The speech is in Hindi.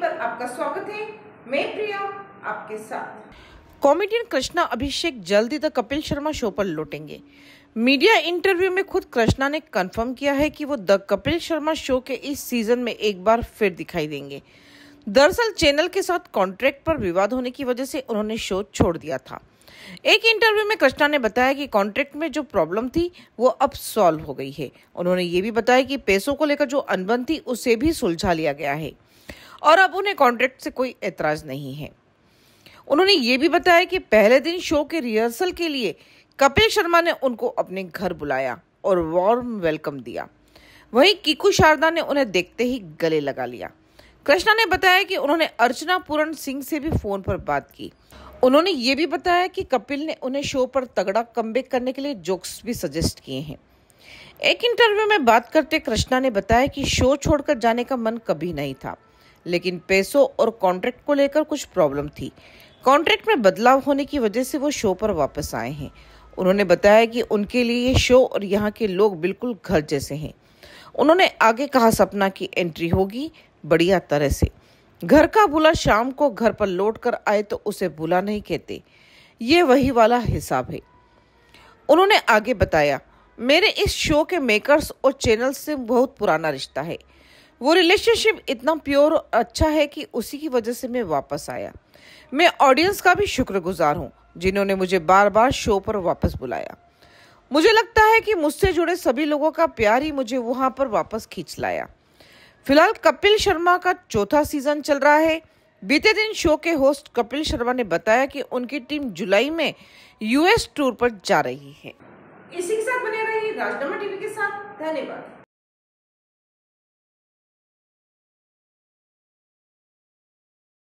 पर आपका स्वागत है मैं प्रिया आपके साथ कॉमेडियन कृष्णा अभिषेक जल्द ही द तो कपिल शर्मा शो पर लौटेंगे मीडिया इंटरव्यू में खुद कृष्णा ने कंफर्म किया है कि वो द कपिल शर्मा शो के इस सीजन में एक बार फिर दिखाई देंगे दरअसल चैनल के साथ कॉन्ट्रैक्ट पर विवाद होने की वजह से उन्होंने शो छोड़ दिया था एक इंटरव्यू में कृष्णा ने बताया कि कॉन्ट्रैक्ट में जो प्रॉब्लम थी वो अब सॉल्व हो गई है उन्होंने ये भी बताया कि पैसों को लेकर जो अनबन थी उसे भी सुलझा लिया गया है और अब उन्हें कॉन्ट्रैक्ट से कोई एतराज़ नहीं है उन्होंने ये भी बताया कि पहले दिन शो के रिहर्सल के लिए कपिल शर्मा ने उनको अपने घर बुलाया और वार्म वेलकम दिया वहीं कीकू शारदा ने उन्हें देखते ही गले लगा लिया कृष्णा ने बताया कि उन्होंने अर्चना पूरण सिंह से भी फोन पर बात की उन्होंने ये भी बताया कि कपिल ने उन्हें शो पर तगड़ा कम करने के लिए जोक्स भी सजेस्ट किए हैं एक इंटरव्यू में बात करते कृष्णा ने बताया कि शो छोड़कर जाने का मन कभी नहीं था लेकिन पैसों और कॉन्ट्रैक्ट को लेकर कुछ प्रॉब्लम थी कॉन्ट्रैक्ट में बदलाव होने की वजह से वो शो पर वापस आए हैं उन्होंने बताया कि उनके लिए ये शो और यहाँ के लोग बिल्कुल घर जैसे हैं उन्होंने आगे कहा सपना की एंट्री होगी बढ़िया तरह से घर का बुला शाम को घर पर लौट कर आए तो उसे बुला नहीं कहते ये वही वाला हिसाब है उन्होंने आगे बताया मेरे इस शो के मेकर्स और चैनल से बहुत पुराना रिश्ता है वो रिलेशनशिप इतना प्योर और अच्छा है कि उसी की वजह से मैं वापस आया मैं ऑडियंस का भी शुक्रगुजार हूँ जिन्होंने मुझे बार बार शो पर वापस बुलाया मुझे लगता है कि मुझसे जुड़े सभी लोगों का प्यार ही मुझे वहाँ पर वापस खींच लाया फिलहाल कपिल शर्मा का चौथा सीजन चल रहा है बीते दिन शो के होस्ट कपिल शर्मा ने बताया कि उनकी टीम जुलाई में यूएस टूर पर जा रही है इसी के साथ बने रहिए राजनामा टीवी के साथ धन्यवाद